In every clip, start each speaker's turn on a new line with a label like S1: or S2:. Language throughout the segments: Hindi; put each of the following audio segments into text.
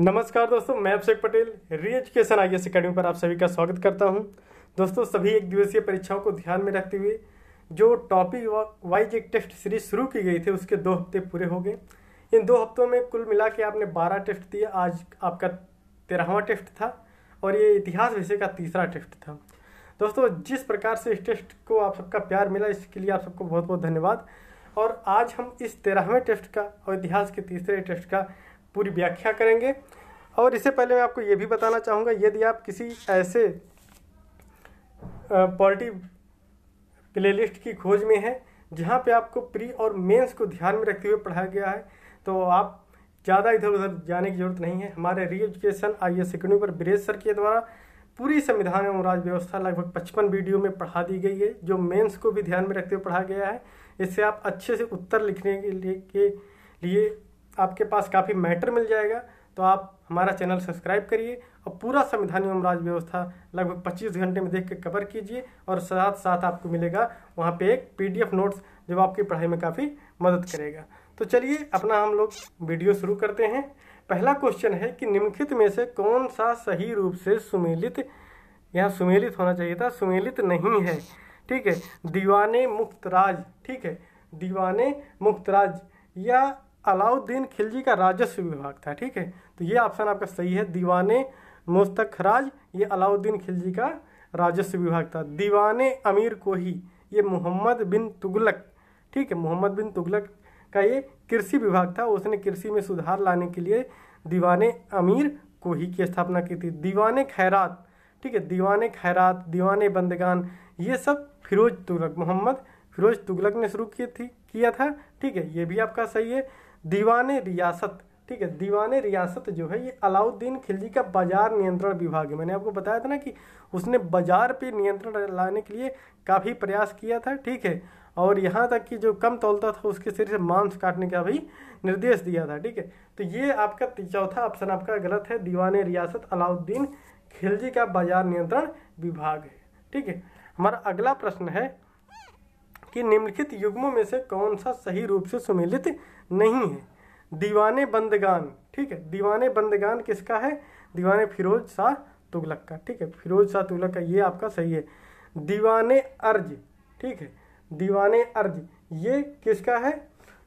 S1: नमस्कार दोस्तों मैं अभिषेक पटेल री एजुकेशन आई एस अकेडमी पर आप सभी का स्वागत करता हूं दोस्तों सभी एक दिवसीय परीक्षाओं को ध्यान में रखते हुए जो टॉपिक वाइज एक टेस्ट सीरीज शुरू की गई थी उसके दो हफ्ते पूरे हो गए इन दो हफ्तों में कुल मिला के आपने बारह टेस्ट दिए आज आपका तेरहवा टेस्ट था और ये इतिहास विषय का तीसरा टेस्ट था दोस्तों जिस प्रकार से इस टेस्ट को आप सबका प्यार मिला इसके लिए आप सबको बहुत बहुत धन्यवाद और आज हम इस तेरहवें टेस्ट का और इतिहास के तीसरे टेस्ट का पूरी व्याख्या करेंगे और इससे पहले मैं आपको ये भी बताना चाहूँगा यदि आप किसी ऐसे पॉलिटी प्लेलिस्ट की खोज में हैं जहाँ पे आपको प्री और मेंस को ध्यान में रखते हुए पढ़ाया गया है तो आप ज़्यादा इधर उधर जाने की जरूरत नहीं है हमारे री एजुकेशन आई एस अकेडमी पर ब्रेज सर के द्वारा पूरी संविधान एवं राज्य व्यवस्था लगभग पचपन वीडियो में पढ़ा दी गई है जो मेंस को भी ध्यान में रखते हुए पढ़ाया गया है इससे आप अच्छे से उत्तर लिखने के लिए के लिए आपके पास काफ़ी मैटर मिल जाएगा तो आप हमारा चैनल सब्सक्राइब करिए और पूरा संविधान एवं राज व्यवस्था लगभग 25 घंटे में देख के कवर कीजिए और साथ साथ आपको मिलेगा वहाँ पे एक पीडीएफ नोट्स जो आपकी पढ़ाई में काफ़ी मदद करेगा तो चलिए अपना हम लोग वीडियो शुरू करते हैं पहला क्वेश्चन है कि निम्नलिखित में से कौन सा सही रूप से सुमेलित यहाँ सुमेलित होना चाहिए था सुमेलित नहीं है ठीक है दीवाने मुक्त राज ठीक है दीवाने मुक्त राज अलाउद्दीन खिलजी का राजस्व विभाग था ठीक है तो ये ऑप्शन आपका सही है दीवाने मोस्तखराज ये अलाउद्दीन खिलजी का राजस्व विभाग था दीवाने अमीर कोही ये मोहम्मद बिन तुगलक ठीक है मोहम्मद बिन तुगलक का ये कृषि विभाग था उसने कृषि में सुधार लाने के लिए दीवाने अमीर कोही की स्थापना की थी दीवाने खैरात ठीक है दीवाने खैरात दीवाने बंदगान ये सब फिरोज तुगलक मोहम्मद फिरोज तुगलक ने शुरू की थी किया था ठीक है ये भी आपका सही है दीवान रियासत ठीक है दीवान रियासत जो है ये अलाउद्दीन खिलजी का बाजार नियंत्रण विभाग है मैंने आपको बताया था ना कि उसने बाजार पे नियंत्रण लाने के लिए काफ़ी प्रयास किया था ठीक है और यहाँ तक कि जो कम तोलता था उसके सिर से मांस काटने का भी निर्देश दिया था ठीक है तो ये आपका चौथा ऑप्शन आपका गलत है दीवान रियासत अलाउद्दीन खिलजी का बाजार नियंत्रण विभाग है ठीक है हमारा अगला प्रश्न है कि निम्नलिखित युग्मों में से कौन सा सही रूप से सुमिलित नहीं है दीवाने बंदगान ठीक है दीवाने बंदगान किसका है दीवाने फिरोज शाह तुगलक का ठीक है फिरोज शाह तुगलक का ये आपका सही है दीवाने अर्ज ठीक है दीवाने अर्ज ये किसका है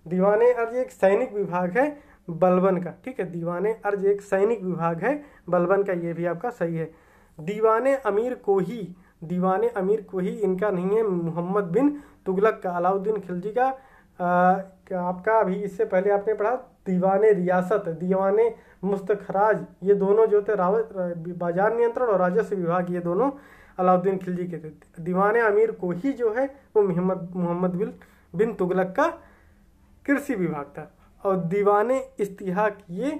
S1: दीवाने अर्ज एक सैनिक विभाग है बलबन का ठीक है दीवाने अर्ज एक सैनिक विभाग है बलबन का ये भी आपका सही है दीवाने अमीर कोही दीवाने अमीर कोही इनका नहीं है मोहम्मद बिन तुगलक का अलाउद्दीन खिलजी का आपका अभी इससे पहले आपने पढ़ा दीवान रियासत दीवान मुस्तखराज ये दोनों जो थे रावत बाजार नियंत्रण और राजस्व विभाग ये दोनों अलाउद्दीन खिलजी के थे दीवान अमीर को ही जो है वो मोहम्मद मोहम्मद बिन बिन तुगलक का कृषि विभाग था और दीवान इस्तिहाक ये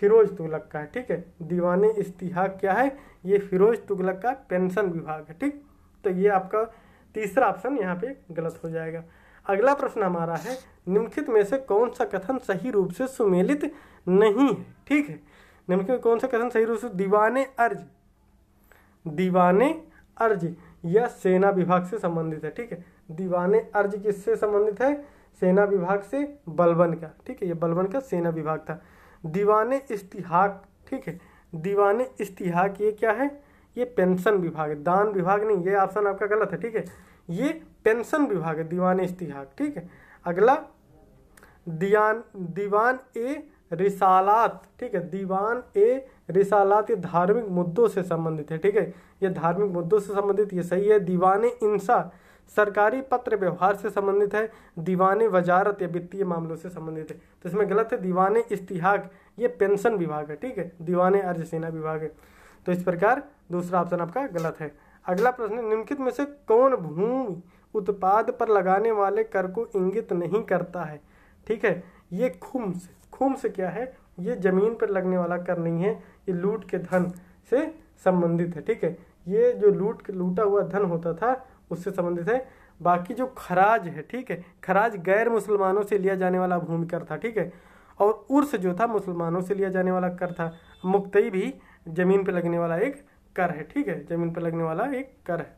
S1: फिरोज तुगलक का है ठीक है दीवान इस्तिहाक क्या है ये फिरोज तुगलक का पेंशन विभाग है ठीक तो ये आपका तीसरा ऑप्शन यहाँ पे गलत हो जाएगा अगला प्रश्न हमारा है निम्नलिखित में से कौन सा कथन सही रूप से सुमेलित नहीं है ठीक है निम्नलिखित में कौन सा कथन सही रूप से दीवाने अर्ज दीवाने अर्ज यह सेना विभाग से संबंधित है ठीक है दीवाने अर्ज किससे संबंधित है सेना विभाग से बलबन का ठीक है ये बलबन का सेना विभाग था दीवाने इश्तिहाक ठीक है दीवाने इस्तिहाक ये क्या है ये पेंशन विभाग दान विभाग नहीं ये ऑप्शन आपका गलत है ठीक है ये पेंशन विभाग है दीवान इश्तिहाक ठीक है अगला दीवान दीवान ए रिसालात ठीक है दीवान ए रिसालात ये धार्मिक मुद्दों से संबंधित है ठीक है ये धार्मिक मुद्दों से संबंधित ये सही है दीवान इंसा सरकारी पत्र व्यवहार से संबंधित है दीवान वजारत या वित्तीय मामलों से संबंधित है तो इसमें गलत है दीवान इश्तिहाक ये पेंशन विभाग है ठीक है दीवान अर्जसेना विभाग है तो इस प्रकार दूसरा ऑप्शन आपका गलत है अगला प्रश्न निम्नलिखित में से कौन भूमि उत्पाद पर लगाने वाले कर को इंगित नहीं करता है ठीक है ये खुम्स खुम्स क्या है ये जमीन पर लगने वाला कर नहीं है ये लूट के धन से संबंधित है ठीक है ये जो लूट लूटा हुआ धन होता था उससे संबंधित है बाकी जो खराज है ठीक है खराज गैर मुसलमानों से लिया जाने वाला भूमि कर था ठीक है और उर्स जो था मुसलमानों से लिया जाने वाला कर था मुक्तई भी जमीन पर लगने वाला एक कर है ठीक है जमीन पर लगने वाला एक कर है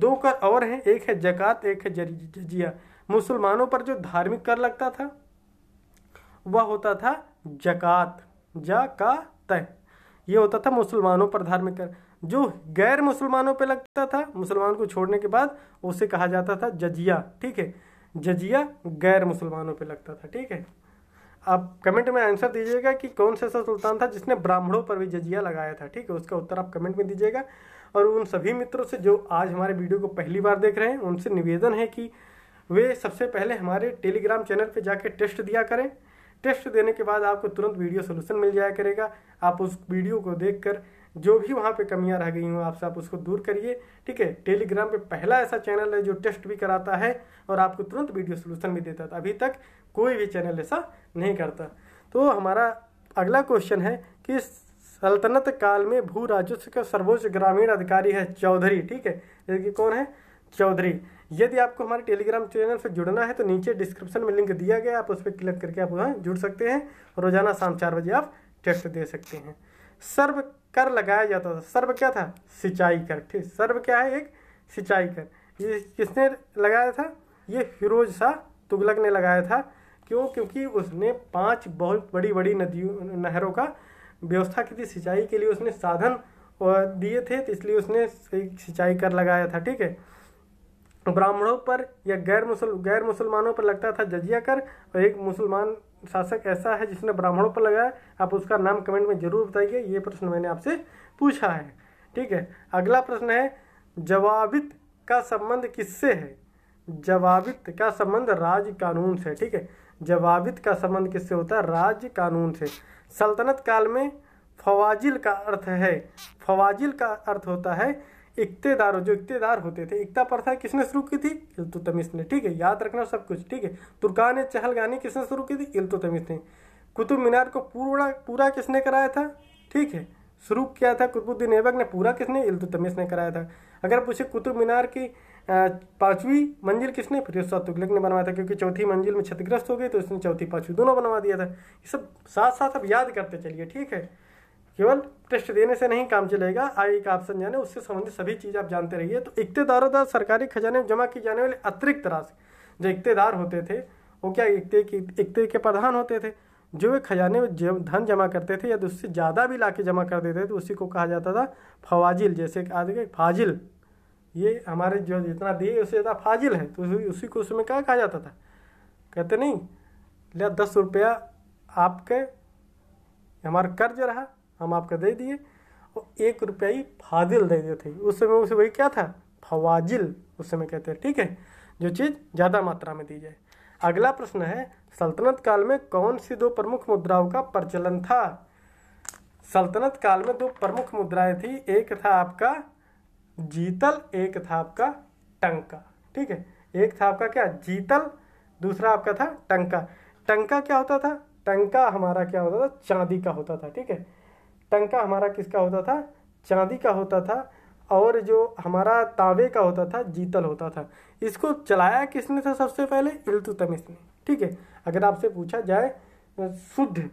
S1: दो कर और हैं एक है जक़ात एक है जजिया मुसलमानों पर जो धार्मिक कर लगता था वह होता था जक़ात तय ये होता था मुसलमानों पर धार्मिक कर जो गैर मुसलमानों पर लगता था मुसलमान को छोड़ने के बाद उसे कहा जाता था जजिया ठीक है जजिया गैर मुसलमानों पर लगता था ठीक है आप कमेंट में आंसर दीजिएगा कि कौन सा ऐसा सुल्तान था जिसने ब्राह्मणों पर भी जजिया लगाया था ठीक है उसका उत्तर आप कमेंट में दीजिएगा और उन सभी मित्रों से जो आज हमारे वीडियो को पहली बार देख रहे हैं उनसे निवेदन है कि वे सबसे पहले हमारे टेलीग्राम चैनल पर जाकर टेस्ट दिया करें टेस्ट देने के बाद आपको तुरंत वीडियो सोल्यूशन मिल जाया करेगा आप उस वीडियो को कर जो भी वहाँ पर कमियाँ रह गई हों आपसे आप उसको दूर करिए ठीक है टेलीग्राम पर पहला ऐसा चैनल है जो टेस्ट भी कराता है और आपको तुरंत वीडियो सोल्यूशन भी देता था अभी तक कोई भी चैनल ऐसा नहीं करता तो हमारा अगला क्वेश्चन है कि सल्तनत काल में भू राजस्व का सर्वोच्च ग्रामीण अधिकारी है चौधरी ठीक है कि कौन है चौधरी यदि आपको हमारे टेलीग्राम चैनल से जुड़ना है तो नीचे डिस्क्रिप्शन में लिंक दिया गया आप उस पर क्लिक करके आप वहाँ जुड़ सकते हैं रोजाना शाम चार बजे आप टेस्ट दे सकते हैं सर्व कर लगाया जाता था सर्व क्या था सिंचाई कर ठीक सर्व क्या है एक सिंचाई कर ये किसने लगाया था ये फिरोज शाह तुगलक ने लगाया था क्यों क्योंकि उसने पांच बहुत बड़ी बड़ी नदियों नहरों का व्यवस्था की थी सिंचाई के लिए उसने साधन दिए थे तो इसलिए उसने सिंचाई कर लगाया था ठीक है ब्राह्मणों पर या गैर मुसल गैर मुसलमानों पर लगता था जजिया कर और एक मुसलमान शासक ऐसा है जिसने ब्राह्मणों पर लगाया आप उसका नाम कमेंट में जरूर बताइए ये प्रश्न मैंने आपसे पूछा है ठीक है अगला प्रश्न है जवाबित का संबंध किससे है जवाबित का संबंध राज कानून से ठीक है जवाबित का संबंध किससे होता है राज्य कानून से सल्तनत काल में फवाजिल का अर्थ है फवाजिल का अर्थ होता है इकतेदार जो इकतेदार होते थे इकता प्रथा किसने शुरू की थी इल्तुतमिश ने ठीक है याद रखना सब कुछ ठीक है तुर्कान चहलगानी किसने शुरू की थी इल्तुतमिश ने कुतुब मीनार को पूरा पूरा किसने कराया था ठीक है शुरू किया था कुतुबुद्दीन ऐबक ने पूरा किसने इल्तुतमिश ने कराया था अगर पूछे कुतुब मीनार की पांचवी मंजिल किसने फिरोजा तुगलक ने बनवाया था क्योंकि चौथी मंजिल में क्षतिग्रस्त हो गई तो उसने चौथी पांचवी दोनों बनवा दिया था ये सब साथ साथ अब याद करते चलिए ठीक है केवल टेस्ट देने से नहीं काम चलेगा आई का ऑप्शन जाने उससे संबंधित सभी चीज़ आप जानते रहिए तो इकतेदारों सरकारी खजाने में जमा की जाने वाली अतिरिक्त राशि जो इकतेदार होते थे वो क्या इकते की इकते के प्रधान होते थे जो वे खजाने में धन जमा करते थे या उससे ज़्यादा भी ला जमा कर देते थे तो उसी को कहा जाता था फवाजिल जैसे आज फाजिल ये हमारे जो जितना दिए उससे ज़्यादा फाजिल है तो उसी को उसमें क्या कहा जाता था कहते नहीं लिया दस रुपया आपके हमारा कर्ज रहा हम आपका दे दिए और एक रुपया ही फाजिल दे दिए थे उस समय उसे वही क्या था फवाजिल उस समय कहते हैं ठीक है जो चीज़ ज़्यादा मात्रा में दी जाए अगला प्रश्न है सल्तनत काल में कौन सी दो प्रमुख मुद्राओं का प्रचलन था सल्तनत काल में दो प्रमुख मुद्राएं थी एक था आपका जीतल एक था आपका टंका ठीक है एक था आपका क्या जीतल दूसरा आपका था टंका टंका क्या होता था टंका हमारा क्या होता था चांदी का होता था ठीक है टंका हमारा किसका होता था चांदी का होता था और जो हमारा तांबे का होता था जीतल होता था इसको चलाया किसने था सबसे पहले इल्तुतमिश ने ठीक है अगर आपसे पूछा जाए शुद्ध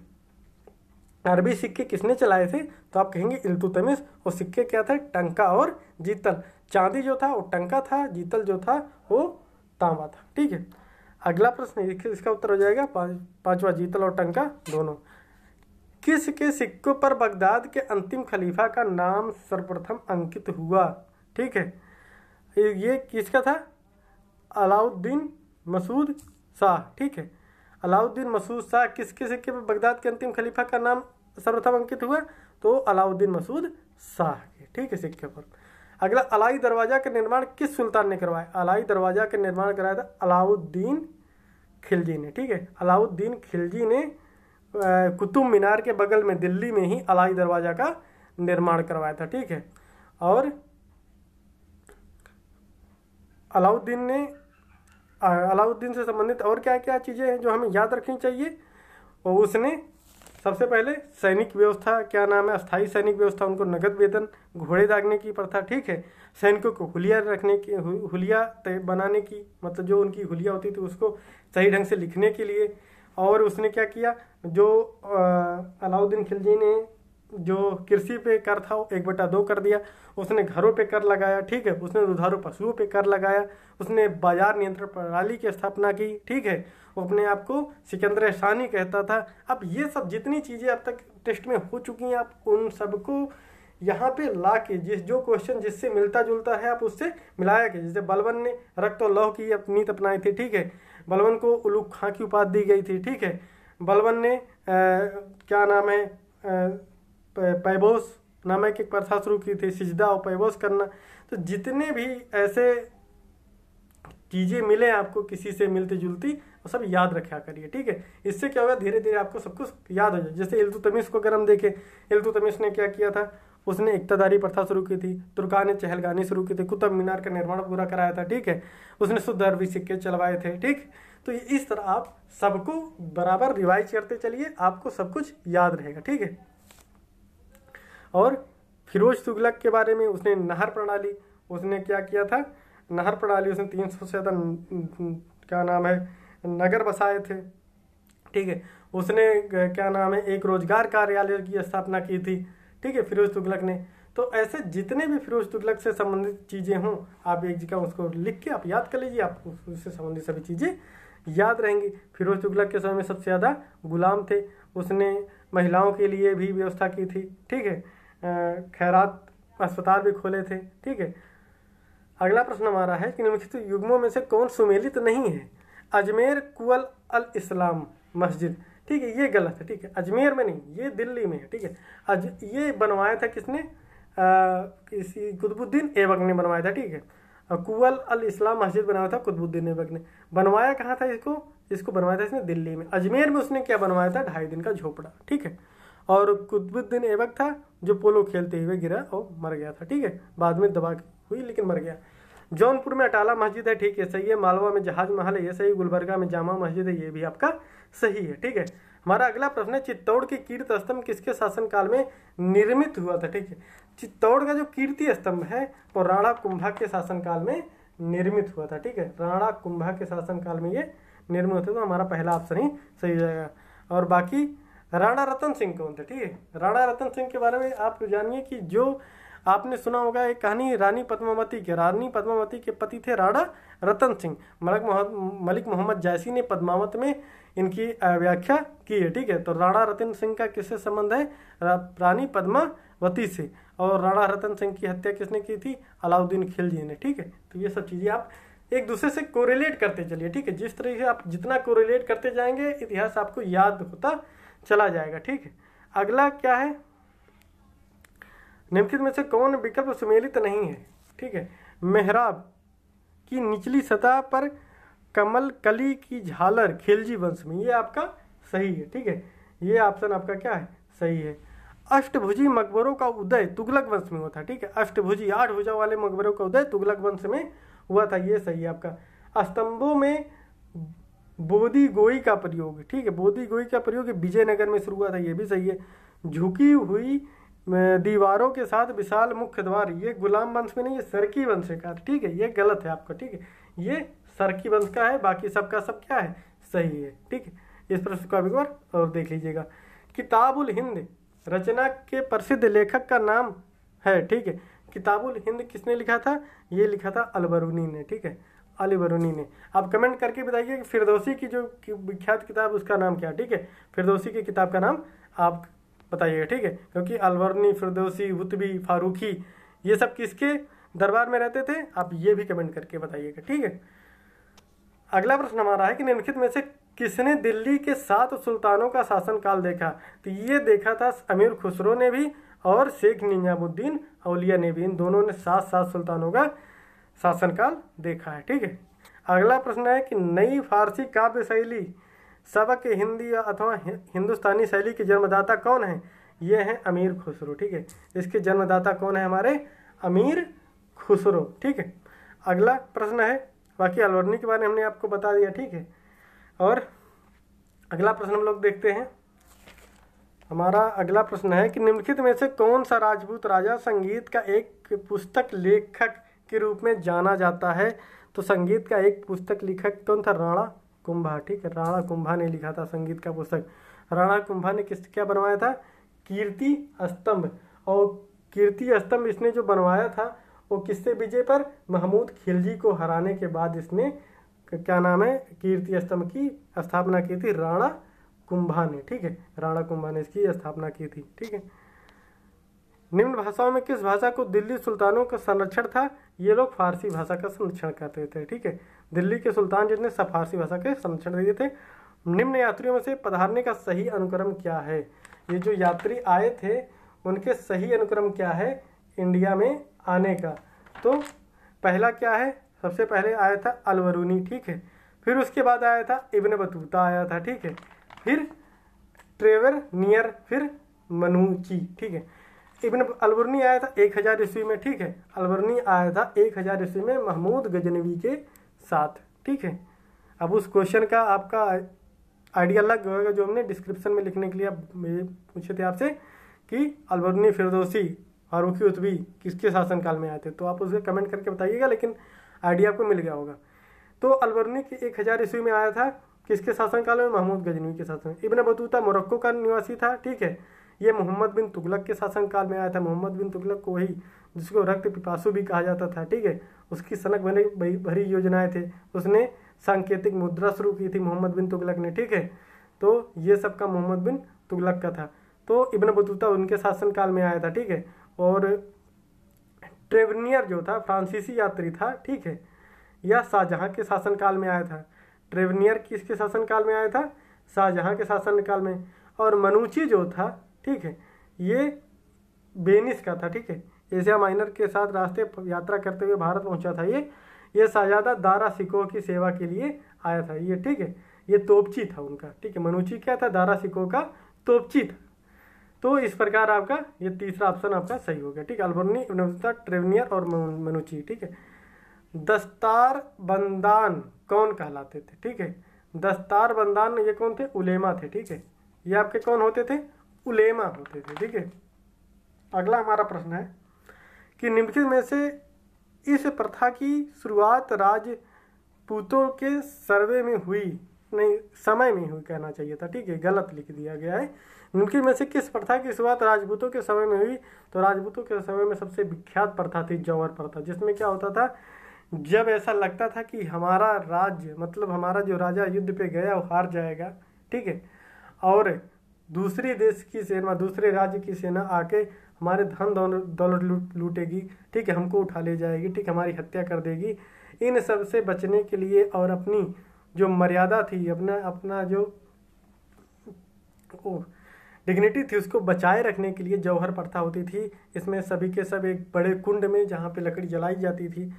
S1: अरबी सिक्के किसने चलाए थे तो आप कहेंगे इल्तुतमिस और सिक्के क्या थे टंका और जीतल चांदी जो था वो टंका था जीतल जो था वो तांबा था ठीक है अगला प्रश्न इसका उत्तर हो जाएगा पांचवा जीतल और टंका दोनों किस के सिक्कों पर बगदाद के अंतिम खलीफा का नाम सर्वप्रथम अंकित हुआ ठीक है ये किसका था अलाउद्दीन मसूद शाह ठीक है अलाउद्दीन मसूद शाह किसके सिक्के पर बगदाद के अंतिम खलीफा का नाम सर्वप्रथम अंकित हुए तो अलाउद्दीन मसूद शाह के ठीक है सिक्के पर अगला अलाई दरवाजा का निर्माण किस सुल्तान ने करवाया अलाई दरवाजा का निर्माण कराया था अलाउद्दीन खिलजी ने ठीक है अलाउद्दीन खिलजी ने कुतुब मीनार के बगल में दिल्ली में ही अलाई दरवाजा का निर्माण करवाया था ठीक है और अलाउद्दीन ने अलाउद्दीन से संबंधित और क्या क्या चीज़ें हैं जो हमें याद रखनी चाहिए और उसने सबसे पहले सैनिक व्यवस्था क्या नाम है अस्थाई सैनिक व्यवस्था उनको नगद वेतन घोड़े दागने की प्रथा ठीक है सैनिकों को हुलिया रखने की हुलिया बनाने की मतलब जो उनकी हुलिया होती थी उसको सही ढंग से लिखने के लिए और उसने क्या किया जो अलाउद्दीन खिलजी ने जो कृषि पे कर था वो एक बटा दो कर दिया उसने घरों पे कर लगाया ठीक है उसने दुधारू पशुओं पे कर लगाया उसने बाजार नियंत्रण प्रणाली की स्थापना की ठीक है वो अपने आप को सिकंदर शानी कहता था अब ये सब जितनी चीज़ें अब तक टेस्ट में हो चुकी हैं आप उन सबको यहाँ पे ला के जिस जो क्वेश्चन जिससे मिलता जुलता है आप उससे मिलाया के जैसे बलवन ने रक्त और लौह की नीत अपनाई थी ठीक है बलवन को उलूक खां की उपाध दी गई थी ठीक है बलवन ने आ, क्या नाम है पैबोस नामक एक प्रथा शुरू की थी सिजदा और पैबोस करना तो जितने भी ऐसे चीज़ें मिले आपको किसी से मिलती जुलती और सब याद रखा करिए ठीक है इससे क्या होगा धीरे धीरे आपको सब कुछ याद हो जाए जैसे इल्तु तमीश को अगर हम देखें इल्तु तमीश ने क्या किया था उसने इकतदारी प्रथा शुरू की थी तुर्का ने चहलगानी शुरू की थी कुतुब मीनार का निर्माण पूरा कराया था ठीक है उसने शुद्ध अरबी सिक्के चलवाए थे ठीक तो इस तरह आप सबको बराबर रिवाइज करते चलिए आपको सब कुछ याद रहेगा ठीक है और फिरोज तुगलक के बारे में उसने नहर प्रणाली उसने क्या किया था नहर प्रणाली उसने तीन सौ से ज़्यादा क्या नाम है नगर बसाए थे ठीक है उसने क्या नाम है एक रोजगार कार्यालय की स्थापना की थी ठीक है फिरोज तुगलक ने तो ऐसे जितने भी फिरोज तुगलक से संबंधित चीज़ें हों आप एक जगह उसको लिख के आप याद कर लीजिए आप उससे संबंधित सभी चीज़ें याद रहेंगी फिरोज तुगलक के समय में सबसे ज़्यादा गुलाम थे उसने महिलाओं के लिए भी व्यवस्था की थी ठीक है खैरात अस्पताल भी खोले थे ठीक है अगला प्रश्न हमारा है कि निम्नलिखित युग्मों में से कौन सुमेलित नहीं है अजमेर कुल अल इस्लाम मस्जिद ठीक है ये गलत है ठीक है अजमेर में नहीं ये दिल्ली में है ठीक है अज ये बनवाया था किसने आ, किसी कुतुबुद्दीन ऐबक ने बनवाया था ठीक है कुल अल इस्लाम मस्जिद बनाया था कुतुबुद्दीन ऐबक ने बनवाया कहाँ था इसको इसको बनवाया था इसने दिल्ली में अजमेर में उसने क्या बनवाया था ढाई दिन का झोपड़ा ठीक है और कुतुबुद्दीन ऐबक था जो पोलो खेलते हुए गिरा और मर गया था ठीक है बाद में दबा हुई लेकिन मर गया जौनपुर में अटाला मस्जिद है ठीक है सही है मालवा में जहाज महल है ये सही गुलबर्गा में जामा मस्जिद है ये भी आपका सही है ठीक है हमारा अगला प्रश्न है चित्तौड़ की कीर्त स्तंभ किसके शासनकाल में निर्मित हुआ था ठीक है चित्तौड़ का जो कीर्ति स्तंभ है वो राणा कुंभा के शासनकाल में निर्मित हुआ था ठीक है राणा कुंभा के शासनकाल में ये निर्मित हुआ था तो हमारा पहला ऑप्शन ही सही जाएगा और बाकी राणा रतन सिंह कौन थे ठीक है राणा रतन सिंह के बारे में आप जानिए कि जो आपने सुना होगा एक कहानी रानी पद्मावती की रानी पद्मावती के पति थे राणा रतन सिंह मलक मलिक मोहम्मद जैसी ने पद्मावत में इनकी व्याख्या की है ठीक है तो राणा रतन सिंह का किससे संबंध है रानी पद्मावती से और राणा रतन सिंह की हत्या किसने की थी अलाउद्दीन खिलजी ने ठीक है तो ये सब चीज़ें आप एक दूसरे से कोरिलेट करते चलिए ठीक है जिस तरीके से आप जितना कोरिलेट करते जाएंगे इतिहास आपको याद होता चला जाएगा ठीक है अगला क्या है निम्नलिखित में से कौन विकल्प सुमेलित नहीं है ठीक है मेहराब की निचली सतह पर कमल कली की झालर खिलजी वंश में ये आपका सही है ठीक है ये ऑप्शन आपका क्या है सही है अष्टभुजी मकबरों का उदय तुगलक वंश में हुआ था ठीक है अष्टभुजी आठ भुजा वाले मकबरों का उदय तुगलक वंश में हुआ था ये सही है आपका स्तंभों में बोधी गोई का प्रयोग ठीक है बोधी गोई का प्रयोग विजयनगर में शुरू हुआ था ये भी सही है झुकी हुई दीवारों के साथ विशाल मुख्य द्वार ये गुलाम वंश में नहीं ये सरकी वंश का ठीक है ये गलत है आपको ठीक है ये सरकी वंश का है बाकी सबका सब क्या है सही है ठीक है इस प्रश्न को अभी एक बार और देख लीजिएगा किताबुल हिंद रचना के प्रसिद्ध लेखक का नाम है ठीक है किताबुल हिंद किसने लिखा था ये लिखा था अलबरूनी ने ठीक है अली ने आप कमेंट करके बताइए कि फिरदौसी की जो विख्यात किताब उसका नाम क्या ठीक है फिरदौसी की किताब का नाम आप बताइएगा ठीक है क्योंकि अलवरनी फिरदोसी उतबी फारूखी ये सब किसके दरबार में रहते थे आप ये भी कमेंट करके बताइएगा ठीक है अगला प्रश्न हमारा है कि निम्नलिखित में से किसने दिल्ली के सात सुल्तानों का शासनकाल देखा तो ये देखा था अमीर खुसरो ने भी और शेख निजामुद्दीन अलिया ने भी इन दोनों ने सात सात सुल्तानों का शासनकाल देखा है ठीक है अगला प्रश्न है कि नई फारसी काव्य शैली सबक के हिंदी अथवा हिंदुस्तानी शैली के जन्मदाता कौन है ये है अमीर खुसरो ठीक है इसके जन्मदाता कौन है हमारे अमीर खुसरो ठीक है अगला प्रश्न है बाकी अलवरनी के बारे में हमने आपको बता दिया ठीक है और अगला प्रश्न हम लोग देखते हैं हमारा अगला प्रश्न है कि निम्नलिखित में से कौन सा राजपूत राजा संगीत का एक पुस्तक लेखक के रूप में जाना जाता है तो संगीत का एक पुस्तक लेखक कौन था राणा कुंभा ठीक है राणा कुंभा ने लिखा था संगीत का पुस्तक राणा कुंभा ने किस क्या बनवाया था कीर्ति स्तंभ और कीर्ति स्तंभ इसने जो बनवाया था वो किससे विजय पर महमूद खिलजी को हराने के बाद इसने क्या नाम है कीर्ति स्तंभ की स्थापना की थी राणा कुंभा ने ठीक है राणा कुंभा ने इसकी स्थापना की थी ठीक है निम्न भाषाओं में किस भाषा को दिल्ली सुल्तानों का संरक्षण था ये लोग फारसी भाषा का संरक्षण करते थे ठीक है दिल्ली के सुल्तान जितने सब फारसी भाषा के संरक्षण दिए थे निम्न यात्रियों में से पधारने का सही अनुक्रम क्या है ये जो यात्री आए थे उनके सही अनुक्रम क्या है इंडिया में आने का तो पहला क्या है सबसे पहले आया था अलवरूनी ठीक है फिर उसके बाद आया था इबन बतूता आया था ठीक है फिर ट्रेवर नियर फिर मनूची ठीक है इबन अलबरनी आया था एक हज़ार ईस्वी में ठीक है अलबरनी आया था एक हज़ार ईस्वी में महमूद गजनवी के साथ ठीक है अब उस क्वेश्चन का आपका आइडिया अलग होगा जो हमने डिस्क्रिप्शन में लिखने के लिए पूछे थे आपसे कि अलबरनी फिरदोसी फारूकी उतवी किसके शासनकाल में आए थे तो आप उसे कमेंट करके बताइएगा लेकिन आइडिया आपको मिल गया होगा तो अलबरनी के एक हज़ार ईस्वी में आया था किसके शासनकाल में महमूद गजनवी के शासन इबन बतूता मोरक्को का निवासी था ठीक है ये मोहम्मद बिन तुगलक के शासनकाल में आया था मोहम्मद बिन तुगलक को ही जिसको रक्त पिपासु भी कहा जाता था ठीक है उसकी सनक बने भरी योजनाएं थे उसने सांकेतिक मुद्रा शुरू की थी मोहम्मद बिन तुगलक ने ठीक है तो ये सब का मोहम्मद बिन तुगलक का था तो इबन बतूता उनके शासनकाल में आया था ठीक है और ट्रेवनियर जो था फ्रांसीसी यात्री था ठीक है यह शाहजहाँ के शासनकाल में आया था ट्रेवनियर किसके शासनकाल में आया था शाहजहाँ के शासनकाल में और मनुची जो था ठीक है ये बेनिस का था ठीक है एशिया माइनर के साथ रास्ते यात्रा करते हुए भारत पहुंचा था ये ये शाहजादा दारा सिकोह की सेवा के लिए आया था ये ठीक है ये तोपची था उनका ठीक है मनुची क्या था दारा सिकोह का तोपची था तो इस प्रकार आपका ये तीसरा ऑप्शन आपका सही हो गया ठीक है अल्बर्नी ट्रेवनियर और मनुची ठीक है दस्तार बंदान कौन कहलाते थे ठीक है दस्तार बंदान ये कौन थे उलेमा थे ठीक है ये आपके कौन होते थे उलेमा होते थे ठीक है अगला हमारा प्रश्न है कि निम्नलिखित में से इस प्रथा की शुरुआत राजपूतों के सर्वे में हुई नहीं समय में हुई कहना चाहिए था ठीक है गलत लिख दिया गया है निम्नलिखित में से किस प्रथा की शुरुआत राजपूतों के समय में हुई तो राजपूतों के समय में सबसे विख्यात प्रथा थी जौहर प्रथा जिसमें क्या होता था जब ऐसा लगता था कि हमारा राज्य मतलब हमारा जो राजा युद्ध पे गया वो हार जाएगा ठीक है और दूसरे देश की सेना दूसरे राज्य की सेना आके हमारे धन दौलत लूटेगी ठीक है हमको उठा ले जाएगी ठीक है हमारी हत्या कर देगी इन सब से बचने के लिए और अपनी जो मर्यादा थी अपना अपना जो ओ, डिग्निटी थी उसको बचाए रखने के लिए जौहर प्रथा होती थी इसमें सभी के सब एक बड़े कुंड में जहाँ पे लकड़ी जलाई जाती थी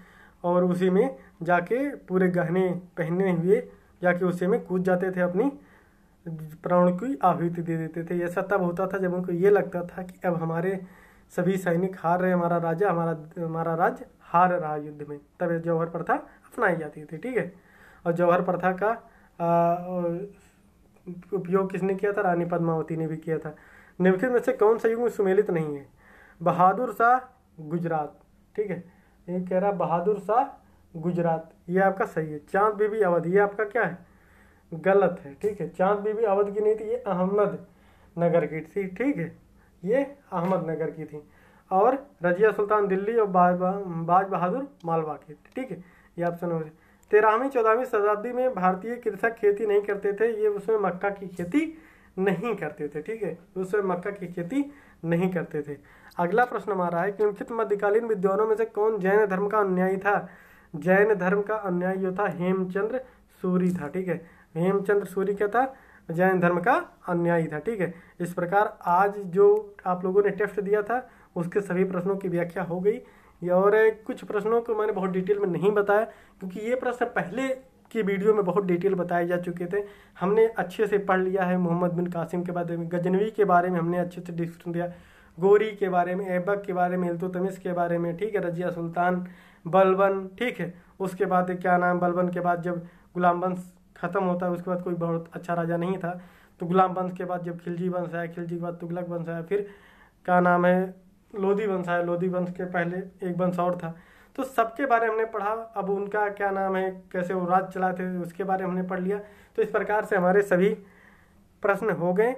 S1: और उसी में जाके पूरे गहने पहने हुए जाके उसी में कूद जाते थे अपनी प्राण की आहुति दे देते थे ऐसा तब होता था जब उनको ये लगता था कि अब हमारे सभी सैनिक हार रहे हमारा राजा हमारा हमारा राज्य हार रहा युद्ध में तब यह जौहर प्रथा अपनाई जाती थी ठीक है और जौहर प्रथा का उपयोग किसने किया था रानी पद्मावती ने भी किया था निम्नलिखित में से कौन सा युग में सुमेलित नहीं है बहादुर शाह गुजरात ठीक है ये कह रहा बहादुर शाह गुजरात ये आपका सही है चांद बीबी अवधि ये आपका क्या है गलत है ठीक है चांद बीबी अवध की नहीं थी ये अहमद नगर की थी ठीक है ये अहमद नगर की थी और रजिया सुल्तान दिल्ली और बाज बहादुर मालवा की थी ठीक है ये ऑप्शन हो तेरहवीं चौदहवीं शताब्दी में भारतीय कृषक खेती नहीं करते थे ये उसमें मक्का की खेती नहीं करते थे ठीक है उसमें मक्का की खेती नहीं करते थे अगला प्रश्न हमारा है कि उनकित मध्यकालीन विद्वानों में से कौन जैन धर्म का अन्यायी था जैन धर्म का अन्यायी जो था हेमचंद्र सूरी था ठीक है हेमचंद्र सूर्य क्या था जैन धर्म का अन्यायी था ठीक है इस प्रकार आज जो आप लोगों ने टेस्ट दिया था उसके सभी प्रश्नों की व्याख्या हो गई और कुछ प्रश्नों को मैंने बहुत डिटेल में नहीं बताया क्योंकि ये प्रश्न पहले की वीडियो में बहुत डिटेल बताए जा चुके थे हमने अच्छे से पढ़ लिया है मोहम्मद बिन कासिम के बारे में गजनवी के बारे में हमने अच्छे से डिस्कशन दिया गोरी के बारे में ऐबक के बारे में इल्तु तमिस के बारे में ठीक है रजिया सुल्तान बलबन ठीक है उसके बाद क्या नाम बलबन के बाद जब गुलाम वंश ख़त्म होता है उसके बाद कोई बहुत अच्छा राजा नहीं था तो गुलाम वंश के बाद जब खिलजी वंश आया खिलजी के बाद तुगलक वंश आया फिर का नाम है लोधी वंश आया लोधी वंश के पहले एक वंश और था तो सबके बारे में हमने पढ़ा अब उनका क्या नाम है कैसे वो राज चलाते थे उसके बारे में हमने पढ़ लिया तो इस प्रकार से हमारे सभी प्रश्न हो गए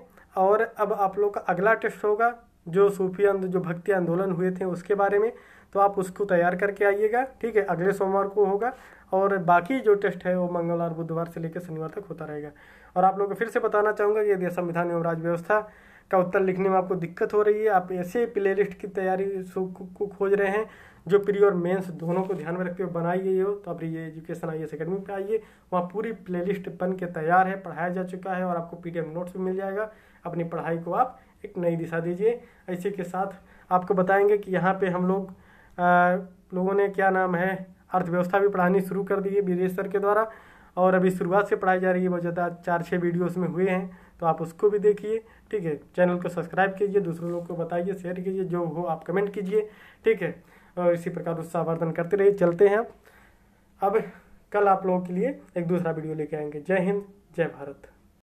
S1: और अब आप लोग का अगला टेस्ट होगा जो सूफी जो भक्ति आंदोलन हुए थे उसके बारे में तो आप उसको तैयार करके आइएगा ठीक है अगले सोमवार को होगा और बाकी जो टेस्ट है वो मंगलवार बुधवार से लेकर शनिवार तक होता रहेगा और आप लोगों को फिर से बताना चाहूँगा कि यदि संविधान एवं राजव्यवस्था व्यवस्था का उत्तर लिखने में आपको दिक्कत हो रही है आप ऐसे प्ले लिस्ट की तैयारी को खोज रहे हैं जो प्री और मेंस दोनों को ध्यान में रखते हुए बनाई गई हो तो आप ये एजुकेशन आई एस अकेडमी पर आइए वहाँ पूरी प्लेलिस्ट बन के तैयार है पढ़ाया जा चुका है और आपको पीडीएफ नोट्स भी मिल जाएगा अपनी पढ़ाई को आप एक नई दिशा दीजिए ऐसे के साथ आपको बताएंगे कि यहाँ पे हम लोग लोगों ने क्या नाम है अर्थव्यवस्था भी पढ़ानी शुरू कर दी है विदेश सर के द्वारा और अभी शुरुआत से पढ़ाई जा रही है बहुत ज़्यादा चार छः वीडियोस में हुए हैं तो आप उसको भी देखिए ठीक है चैनल को सब्सक्राइब कीजिए दूसरों लोग को बताइए शेयर कीजिए जो हो आप कमेंट कीजिए ठीक है और इसी प्रकार उत्साहवर्धन करते रहिए चलते हैं अब अब कल आप लोगों के लिए एक दूसरा वीडियो लेके आएंगे जय हिंद जय भारत